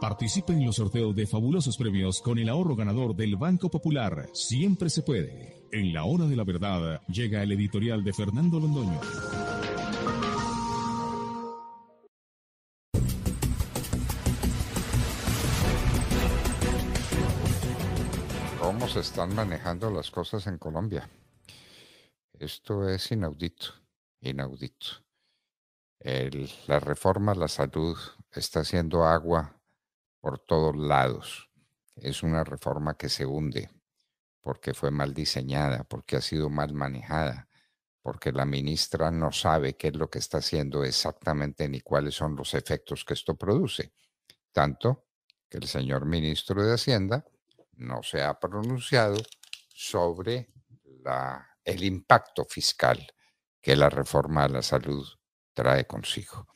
Participe en los sorteos de fabulosos premios con el ahorro ganador del Banco Popular. Siempre se puede. En la hora de la verdad llega el editorial de Fernando Londoño. ¿Cómo se están manejando las cosas en Colombia? Esto es inaudito, inaudito. la reforma a la salud está haciendo agua por todos lados. Es una reforma que se hunde porque fue mal diseñada, porque ha sido mal manejada, porque la ministra no sabe qué es lo que está haciendo exactamente ni cuáles son los efectos que esto produce. Tanto que el señor ministro de Hacienda no se ha pronunciado sobre la, el impacto fiscal que la reforma a la salud trae consigo.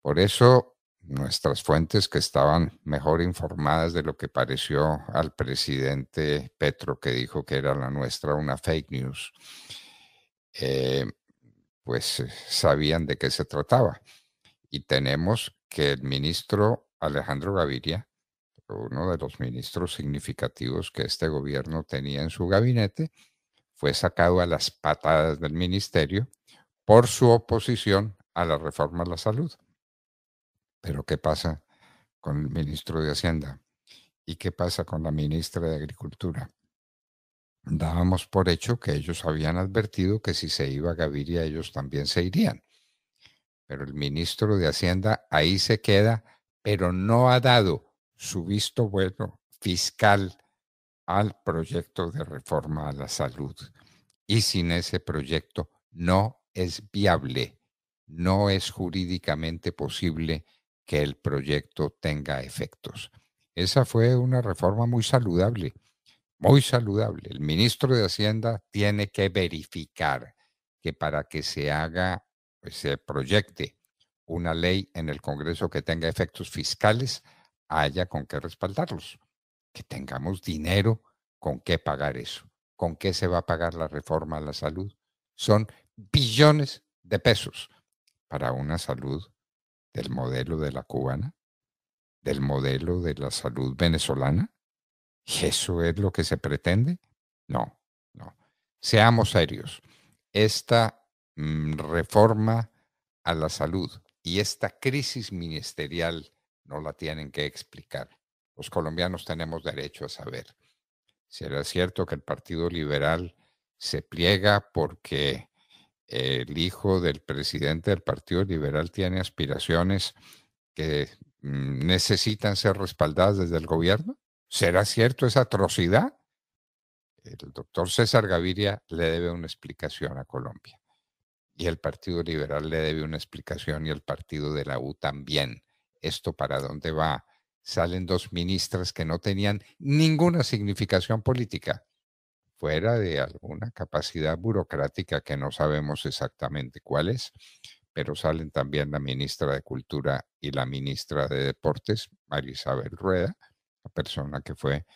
Por eso nuestras fuentes que estaban mejor informadas de lo que pareció al presidente Petro, que dijo que era la nuestra una fake news, eh, pues eh, sabían de qué se trataba. Y tenemos que el ministro Alejandro Gaviria, uno de los ministros significativos que este gobierno tenía en su gabinete, fue sacado a las patadas del ministerio por su oposición a la reforma a la salud. Pero ¿qué pasa con el ministro de Hacienda? ¿Y qué pasa con la ministra de Agricultura? Dábamos por hecho que ellos habían advertido que si se iba Gaviria ellos también se irían. Pero el ministro de Hacienda ahí se queda, pero no ha dado su visto bueno fiscal al proyecto de reforma a la salud. Y sin ese proyecto no es viable, no es jurídicamente posible que el proyecto tenga efectos. Esa fue una reforma muy saludable, muy saludable. El ministro de Hacienda tiene que verificar que para que se haga, pues, se proyecte una ley en el Congreso que tenga efectos fiscales, haya con qué respaldarlos, que tengamos dinero con qué pagar eso, con qué se va a pagar la reforma a la salud. Son billones de pesos para una salud del modelo de la cubana, del modelo de la salud venezolana? eso es lo que se pretende? No, no. Seamos serios. Esta mm, reforma a la salud y esta crisis ministerial no la tienen que explicar. Los colombianos tenemos derecho a saber. ¿Será cierto que el Partido Liberal se pliega porque el hijo del presidente del Partido Liberal tiene aspiraciones que mm, necesitan ser respaldadas desde el gobierno? ¿Será cierto esa atrocidad? El doctor César Gaviria le debe una explicación a Colombia y el Partido Liberal le debe una explicación y el Partido de la U también. ¿Esto para dónde va? Salen dos ministras que no tenían ninguna significación política fuera de alguna capacidad burocrática que no sabemos exactamente cuál es, pero salen también la ministra de Cultura y la ministra de Deportes, María Isabel Rueda, la persona que fue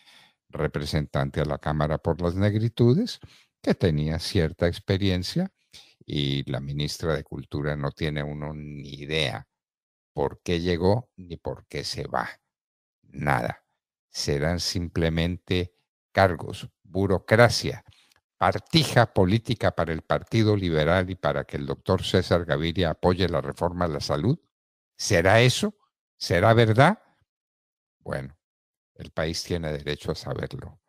representante a la Cámara por las Negritudes, que tenía cierta experiencia y la ministra de Cultura no tiene uno ni idea por qué llegó ni por qué se va. Nada. Serán simplemente cargos, burocracia, partija política para el Partido Liberal y para que el doctor César Gaviria apoye la reforma a la salud? ¿Será eso? ¿Será verdad? Bueno, el país tiene derecho a saberlo.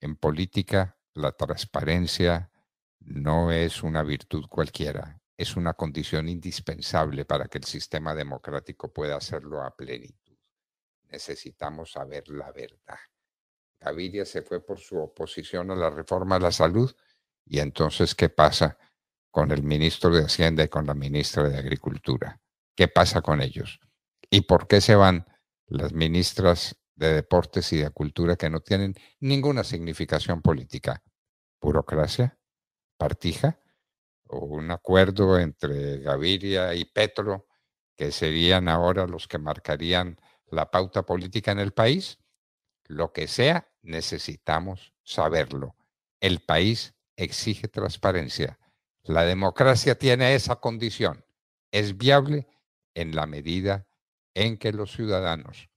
En política, la transparencia no es una virtud cualquiera, es una condición indispensable para que el sistema democrático pueda hacerlo a plenitud. Necesitamos saber la verdad. Gaviria se fue por su oposición a la reforma a la salud. ¿Y entonces qué pasa con el ministro de Hacienda y con la ministra de Agricultura? ¿Qué pasa con ellos? ¿Y por qué se van las ministras de Deportes y de Cultura que no tienen ninguna significación política? ¿Burocracia? ¿Partija? ¿O un acuerdo entre Gaviria y Petro que serían ahora los que marcarían la pauta política en el país? Lo que sea, necesitamos saberlo. El país exige transparencia. La democracia tiene esa condición. Es viable en la medida en que los ciudadanos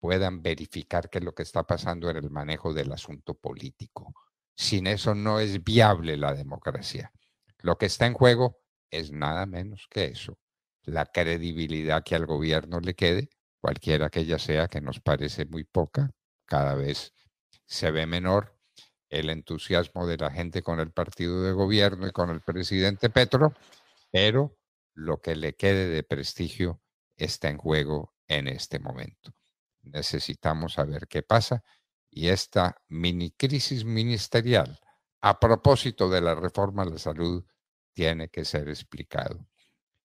puedan verificar qué es lo que está pasando en el manejo del asunto político. Sin eso no es viable la democracia. Lo que está en juego es nada menos que eso, la credibilidad que al gobierno le quede, cualquiera que ella sea, que nos parece muy poca, cada vez se ve menor el entusiasmo de la gente con el partido de gobierno y con el presidente Petro, pero lo que le quede de prestigio está en juego en este momento. Necesitamos saber qué pasa y esta mini crisis ministerial a propósito de la reforma a la salud tiene que ser explicado.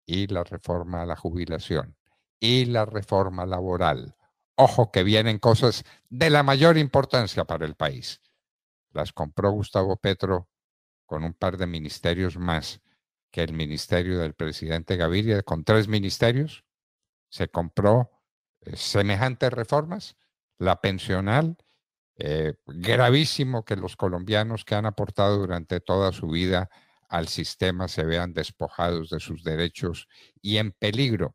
Y la reforma a la jubilación y la reforma laboral ojo que vienen cosas de la mayor importancia para el país. Las compró Gustavo Petro con un par de ministerios más que el ministerio del presidente Gaviria, con tres ministerios, se compró eh, semejantes reformas, la pensional, eh, gravísimo que los colombianos que han aportado durante toda su vida al sistema se vean despojados de sus derechos y en peligro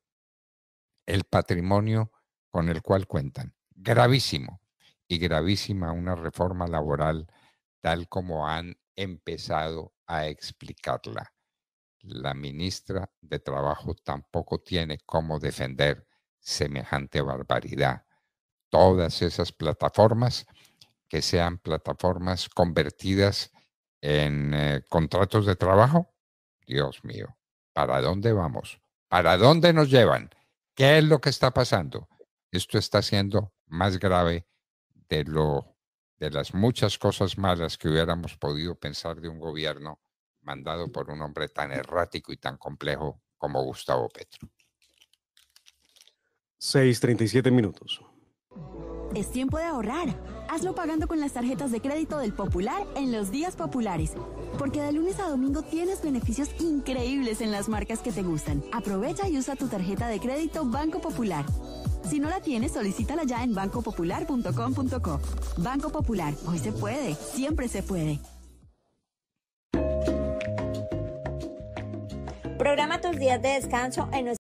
el patrimonio con el cual cuentan. Gravísimo y gravísima una reforma laboral tal como han empezado a explicarla. La ministra de Trabajo tampoco tiene cómo defender semejante barbaridad. Todas esas plataformas que sean plataformas convertidas en eh, contratos de trabajo, Dios mío, ¿para dónde vamos? ¿Para dónde nos llevan? ¿Qué es lo que está pasando? esto está siendo más grave de lo de las muchas cosas malas que hubiéramos podido pensar de un gobierno mandado por un hombre tan errático y tan complejo como Gustavo Petro. 6:37 minutos. Es tiempo de ahorrar. Hazlo pagando con las tarjetas de crédito del Popular en los días populares. Porque de lunes a domingo tienes beneficios increíbles en las marcas que te gustan. Aprovecha y usa tu tarjeta de crédito Banco Popular. Si no la tienes, solicítala ya en bancopopular.com.co. Banco Popular, hoy se puede, siempre se puede. Programa tus días de descanso en